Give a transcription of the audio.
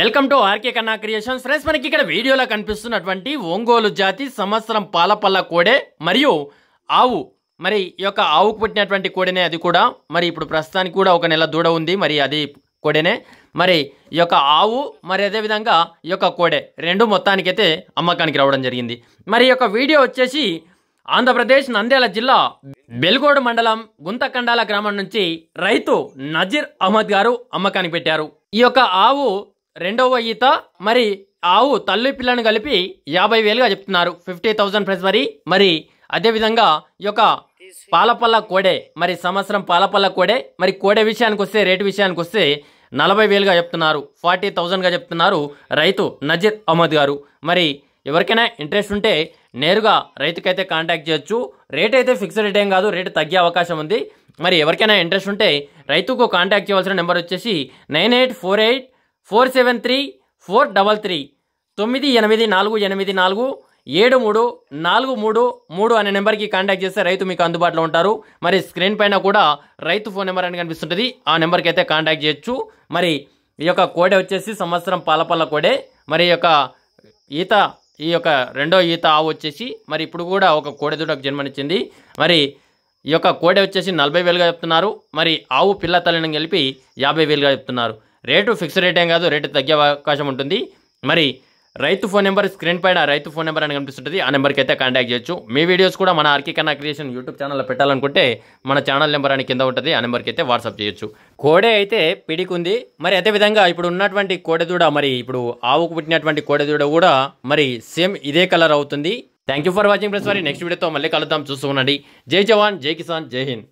welcome to RK Kanna creations friends మనకి ఇక్కడ వీడియోలో కనిపిస్తున్నటువంటి ఒంగోలు జాతి సంవత్సరం పాలపల్ల కోడే మరియు ఆవు మరి ఈ యొక్క ఆవుకు పుట్టినటువంటి కోడెనే అది కూడా మరి ఇప్పుడు ప్రస్తుతానికి కూడా ఒక నెల దూడ ఉంది మరి అది కోడెనే మరి ఈ యొక్క ఆవు మరి అదేవిధంగా ఈ యొక్క కోడే రెండు మొత్తానికైతే అమ్మకానికి రావడం జరిగింది మరి యొక్క వీడియో వచ్చేసి ఆంధ్రప్రదేశ్ నంద్యాల జిల్లా బెల్గోడు మండలం గుంతకండాల గ్రామం నుంచి రైతు నజీర్ అహ్మద్ గారు అమ్మకానికి పెట్టారు ఈ యొక్క ఆవు రెండవ ఈత మరి ఆవు తల్లి పిల్లను కలిపి యాభై వేలుగా చెప్తున్నారు ఫిఫ్టీ థౌజండ్ ప్రైస్ మరి మరి అదేవిధంగా ఈ యొక్క పాలపల్ల కోడే మరి సంవత్సరం పాలపల్ల కోడే మరి కోడే విషయానికి వస్తే రేటు విషయానికి వస్తే నలభై వేలుగా చెప్తున్నారు ఫార్టీ థౌజండ్గా చెప్తున్నారు రైతు నజీర్ అహ్మద్ గారు మరి ఎవరికైనా ఇంట్రెస్ట్ ఉంటే నేరుగా రైతుకైతే కాంటాక్ట్ చేయొచ్చు రేట్ అయితే ఫిక్స్డ్ రేట్ ఏం కాదు రేటు తగ్గే అవకాశం ఉంది మరి ఎవరికైనా ఇంట్రెస్ట్ ఉంటే రైతుకు కాంటాక్ట్ చేయవలసిన నెంబర్ వచ్చేసి nine eight four eight four seven three four double three తొమ్మిది ఎనిమిది నాలుగు ఎనిమిది నాలుగు ఏడు మూడు నాలుగు మూడు మూడు అనే నెంబర్కి కాంటాక్ట్ చేస్తే రైతు మీకు అందుబాటులో ఉంటారు మరి స్క్రీన్ పైన కూడా రైతు ఫోన్ నెంబర్ అని కనిపిస్తుంటుంది ఆ నెంబర్కి అయితే కాంటాక్ట్ చేయొచ్చు మరి ఈ యొక్క కోడే వచ్చేసి సంవత్సరం పాలపల్ల కోడే మరి యొక్క ఈత ఈ యొక్క రెండో ఈత ఆవు వచ్చేసి మరి ఇప్పుడు కూడా ఒక కోడె దూడకు జన్మనిచ్చింది మరి ఈ యొక్క కోడె వచ్చేసి నలభై వేలుగా చెప్తున్నారు మరి ఆవు పిల్ల తల్లిని కలిపి యాభై వేలుగా చెప్తున్నారు రేటు ఫిక్స్ రేట్ ఏం కాదు రేటు తగ్గే అవకాశం ఉంటుంది మరి రైతు ఫోన్ నెంబర్ స్క్రీన్ పైన రైతు ఫోన్ నెంబర్ అని కనిపిస్తుంటుంది ఆ నెంబర్కి అయితే కాంటాక్ట్ చేయొచ్చు మీ వీడియోస్ కూడా మన ఆర్కీ కన్నా క్రియేషన్ యూట్యూబ్ ఛానల్లో పెట్టాలనుకుంటే మన ఛానల్ నెంబర్ అని కింద ఉంటుంది ఆ నెంబర్కి అయితే వాట్సాప్ చేయొచ్చు కోడే అయితే పిడికుంది మరి అదేవిధంగా ఇప్పుడు ఉన్నటువంటి కోడెదూడ మరి ఇప్పుడు ఆవుకు పుట్టినటువంటి కోడెదూడ కూడా మరి సేమ్ ఇదే కలర్ అవుతుంది thank you for watching press మరి నెక్స్ట్ వీడియోతో మళ్ళీ కలుద్దాం చూస్తూ ఉండండి జై జవాన్ జై కిసాన్ జై హింద్